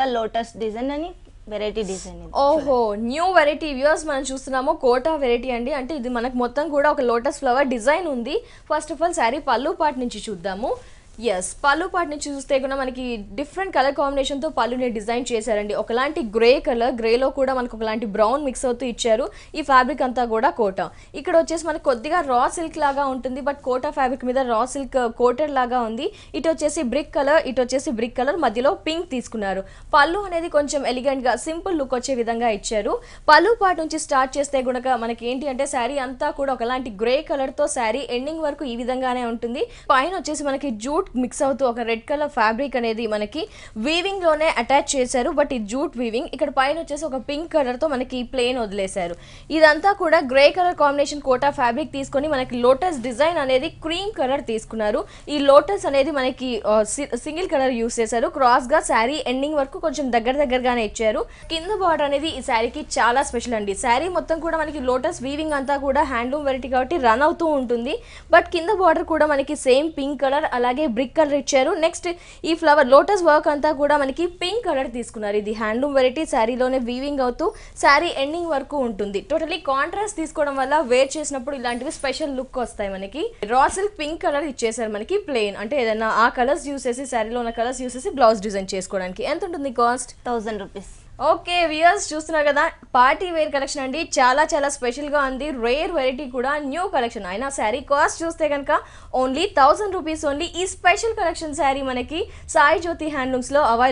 తర్వాత lotus design అని variety design ఓహో న్యూ వెరైటీ వ్యూస్ మనం చూస్తున్నాము కోటా వెరైటీ అండి అంటే ఇది మనకు మొత్తం కూడా ఒక లోటస్ ఫ్లవర్ డిజైన్ ఉంది ఫస్ట్ ఆఫ్ ఆల్ శారీ పళ్ళు పాటు నుంచి చూద్దాము ఎస్ పళ్ళు పాటిని చూస్తే కూడా మనకి డిఫరెంట్ కలర్ కాంబినేషన్ తో పళ్ళుని డిజైన్ చేశారండి ఒకలాంటి గ్రే కలర్ గ్రే లో కూడా మనకు ఒకలాంటి బ్రౌన్ మిక్స్ అవుతూ ఇచ్చారు ఈ ఫ్యాబ్రిక్ అంతా కూడా కోట ఇక్కడ వచ్చేసి మనకు కొద్దిగా రా సిల్క్ లాగా ఉంటుంది బట్ కోటా ఫ్యాబ్రిక్ మీద రా సిల్క్ కోటెడ్ లాగా ఉంది ఇటు వచ్చేసి బ్రిక్ కలర్ ఇటు వచ్చేసి బ్రిక్ కలర్ మధ్యలో పింక్ తీసుకున్నారు పళ్ళు అనేది కొంచెం ఎలిగెంట్ గా సింపుల్ లుక్ వచ్చే విధంగా ఇచ్చారు పళ్ళు పాటు నుంచి స్టార్ట్ చేస్తే కనుక మనకి ఏంటి అంటే శారీ అంతా కూడా ఒకలాంటి గ్రే కలర్ తో శారీ ఎండింగ్ వరకు ఈ విధంగానే ఉంటుంది పైన వచ్చేసి మనకి జూట్ మిక్స్ అవుతూ ఒక రెడ్ కలర్ ఫ్యాబ్రిక్ అనేది మనకి వీవింగ్ లోనే అటాచ్ చేశారు బట్ ఇది జూట్ వీవింగ్ ఇక్కడ పైన వచ్చేసి ఒక పింక్ కలర్ తో మనకి ప్లేన్ వదిలేశారు ఇదంతా కూడా grey colour combination Kota fabric తీసుకొని మనకి లోటస్ డిజైన్ అనేది క్రీమ్ కలర్ తీసుకున్నారు ఈ లోటస్ అనేది మనకి సింగిల్ కలర్ యూస్ చేశారు క్రాస్ గా శారీ ఎండింగ్ వరకు కొంచెం దగ్గర దగ్గరగానే ఇచ్చారు కింద బార్డర్ అనేది ఈ శారీకి చాలా స్పెషల్ అండి శారీ మొత్తం కూడా మనకి లోటస్ వీవింగ్ అంతా కూడా హ్యాండ్లూమ్ వెరైటీ కాబట్టి రన్ అవుతూ ఉంటుంది బట్ కింద బార్డర్ కూడా మనకి సేమ్ పింక్ కలర్ అలాగే బ్రిక్ కలర్ ఇచ్చారు నెక్స్ట్ ఈ ఫ్లవర్ లోటస్ వర్క్ అంతా కూడా మనకి పింక్ కలర్ తీసుకున్నారు ఇది హ్యాండ్లూమ్ వెరైటీ శారీలోనే వీవింగ్ అవుతూ శారీ ఎండింగ్ వరకు ఉంటుంది టోటలీ కాంట్రాస్ట్ తీసుకోవడం వల్ల వేర్ చేసినప్పుడు ఇలాంటివి స్పెషల్ లుక్ వస్తాయి మనకి రా సిల్క్ పింక్ కలర్ ఇచ్చేసారు మనకి ప్లెయిన్ అంటే ఏదైనా ఆ కలర్స్ యూస్ చేసి శారీలో ఉన్న కలర్స్ యూస్ చేసి బ్లౌజ్ డిజైన్ చేసుకోవడానికి ఎంత ఉంటుంది cost thousand rupees okay viewers చూస్తున్నారు కదా పార్టీ వేర్ కలెక్షన్ అండి చాలా చాలా స్పెషల్గా ఉంది రేర్ వెరైటీ కూడా న్యూ కలెక్షన్ అయినా శారీ కాస్ట్ చూస్తే కనుక ఓన్లీ థౌసండ్ రూపీస్ ఓన్లీ ఈ స్పెషల్ కలెక్షన్ శారీ మనకి సాయి జ్యోతి హ్యాండ్లూమ్స్లో అవైలబుల్